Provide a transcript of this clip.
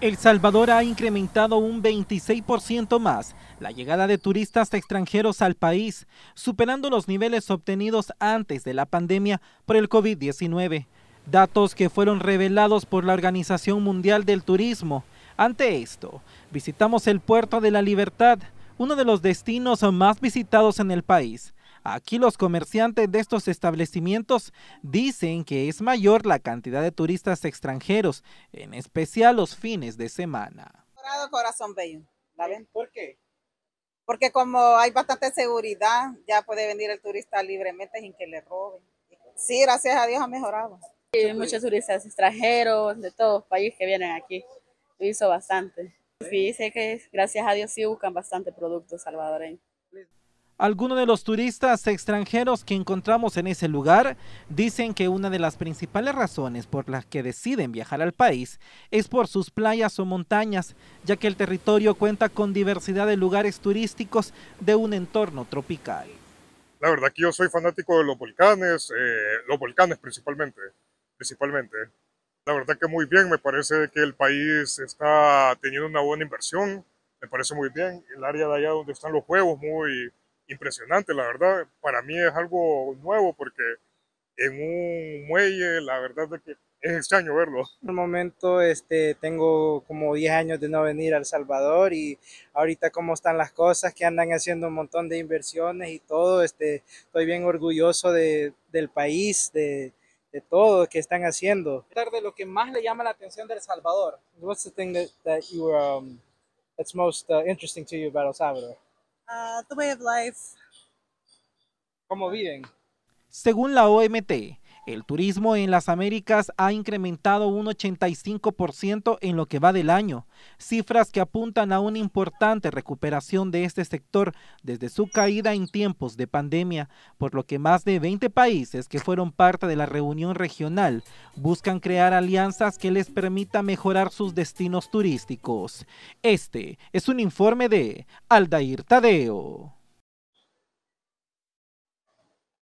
El Salvador ha incrementado un 26% más la llegada de turistas extranjeros al país, superando los niveles obtenidos antes de la pandemia por el COVID-19, datos que fueron revelados por la Organización Mundial del Turismo. Ante esto, visitamos el Puerto de la Libertad, uno de los destinos más visitados en el país, Aquí los comerciantes de estos establecimientos dicen que es mayor la cantidad de turistas extranjeros, en especial los fines de semana. Corazón Bello. ¿Por qué? Porque como hay bastante seguridad, ya puede venir el turista libremente sin que le roben. Sí, gracias a Dios ha mejorado. Sí, muchos turistas extranjeros de todos los países que vienen aquí. Lo hizo bastante. Sí, sé que gracias a Dios sí buscan bastante productos salvadoreños. Algunos de los turistas extranjeros que encontramos en ese lugar dicen que una de las principales razones por las que deciden viajar al país es por sus playas o montañas, ya que el territorio cuenta con diversidad de lugares turísticos de un entorno tropical. La verdad que yo soy fanático de los volcanes, eh, los volcanes principalmente, principalmente. La verdad que muy bien, me parece que el país está teniendo una buena inversión, me parece muy bien. El área de allá donde están los juegos, muy impresionante, la verdad. Para mí es algo nuevo porque en un muelle, la verdad es que es extraño verlo. En el momento este, tengo como 10 años de no venir a El Salvador y ahorita cómo están las cosas, que andan haciendo un montón de inversiones y todo, este, estoy bien orgulloso del país, de, de todo que están haciendo. ¿Qué es lo que más le llama la atención del Salvador. What's the thing um, most uh, interesting to you about El Salvador? Ah, the way of life. ¿Cómo viven? Según la OMT, el turismo en las Américas ha incrementado un 85% en lo que va del año, cifras que apuntan a una importante recuperación de este sector desde su caída en tiempos de pandemia, por lo que más de 20 países que fueron parte de la reunión regional buscan crear alianzas que les permita mejorar sus destinos turísticos. Este es un informe de Aldair Tadeo.